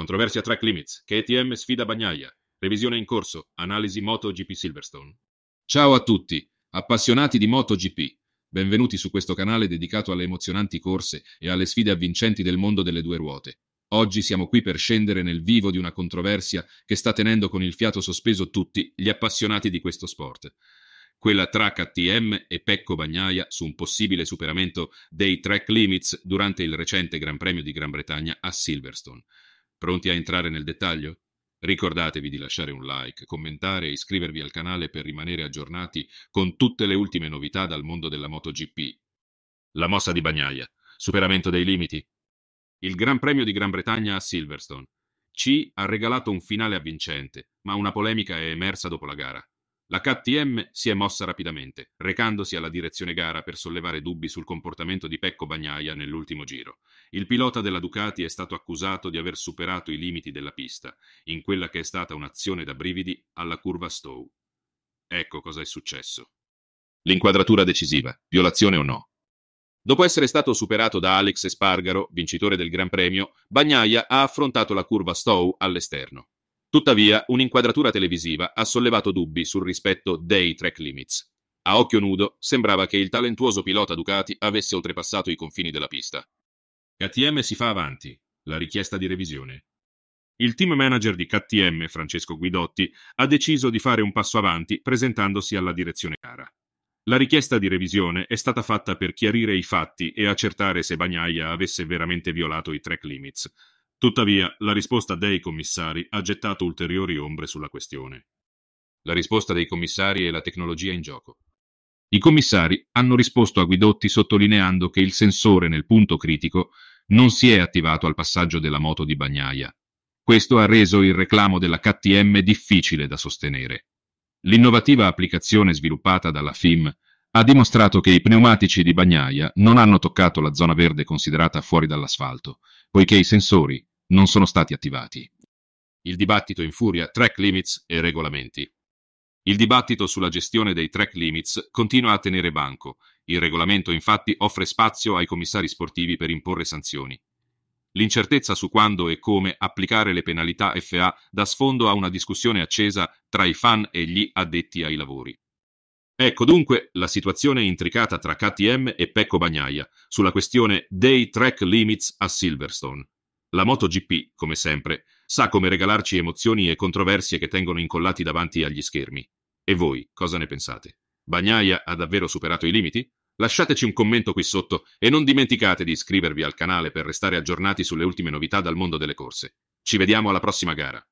Controversia track limits. KTM sfida Bagnaia. Revisione in corso. Analisi MotoGP Silverstone. Ciao a tutti, appassionati di MotoGP. Benvenuti su questo canale dedicato alle emozionanti corse e alle sfide avvincenti del mondo delle due ruote. Oggi siamo qui per scendere nel vivo di una controversia che sta tenendo con il fiato sospeso tutti gli appassionati di questo sport. Quella tra KTM e Pecco Bagnaia su un possibile superamento dei track limits durante il recente Gran Premio di Gran Bretagna a Silverstone. Pronti a entrare nel dettaglio? Ricordatevi di lasciare un like, commentare e iscrivervi al canale per rimanere aggiornati con tutte le ultime novità dal mondo della MotoGP. La mossa di Bagnaia. Superamento dei limiti. Il Gran Premio di Gran Bretagna a Silverstone. C ha regalato un finale avvincente, ma una polemica è emersa dopo la gara. La KTM si è mossa rapidamente, recandosi alla direzione gara per sollevare dubbi sul comportamento di Pecco Bagnaia nell'ultimo giro. Il pilota della Ducati è stato accusato di aver superato i limiti della pista, in quella che è stata un'azione da brividi alla curva Stowe. Ecco cosa è successo. L'inquadratura decisiva, violazione o no. Dopo essere stato superato da Alex Espargaro, vincitore del Gran Premio, Bagnaia ha affrontato la curva Stowe all'esterno. Tuttavia, un'inquadratura televisiva ha sollevato dubbi sul rispetto dei track limits. A occhio nudo sembrava che il talentuoso pilota Ducati avesse oltrepassato i confini della pista. KTM si fa avanti, la richiesta di revisione. Il team manager di KTM, Francesco Guidotti, ha deciso di fare un passo avanti presentandosi alla direzione gara. La richiesta di revisione è stata fatta per chiarire i fatti e accertare se Bagnaia avesse veramente violato i track limits, Tuttavia, la risposta dei commissari ha gettato ulteriori ombre sulla questione. La risposta dei commissari è la tecnologia in gioco. I commissari hanno risposto a Guidotti sottolineando che il sensore nel punto critico non si è attivato al passaggio della moto di Bagnaia. Questo ha reso il reclamo della KTM difficile da sostenere. L'innovativa applicazione sviluppata dalla FIM ha dimostrato che i pneumatici di Bagnaia non hanno toccato la zona verde considerata fuori dall'asfalto, poiché i sensori, non sono stati attivati. Il dibattito infuria track limits e regolamenti. Il dibattito sulla gestione dei track limits continua a tenere banco. Il regolamento infatti offre spazio ai commissari sportivi per imporre sanzioni. L'incertezza su quando e come applicare le penalità FA dà sfondo a una discussione accesa tra i fan e gli addetti ai lavori. Ecco dunque la situazione intricata tra KTM e Pecco Bagnaia sulla questione dei track limits a Silverstone. La MotoGP, come sempre, sa come regalarci emozioni e controversie che tengono incollati davanti agli schermi. E voi, cosa ne pensate? Bagnaia ha davvero superato i limiti? Lasciateci un commento qui sotto e non dimenticate di iscrivervi al canale per restare aggiornati sulle ultime novità dal mondo delle corse. Ci vediamo alla prossima gara.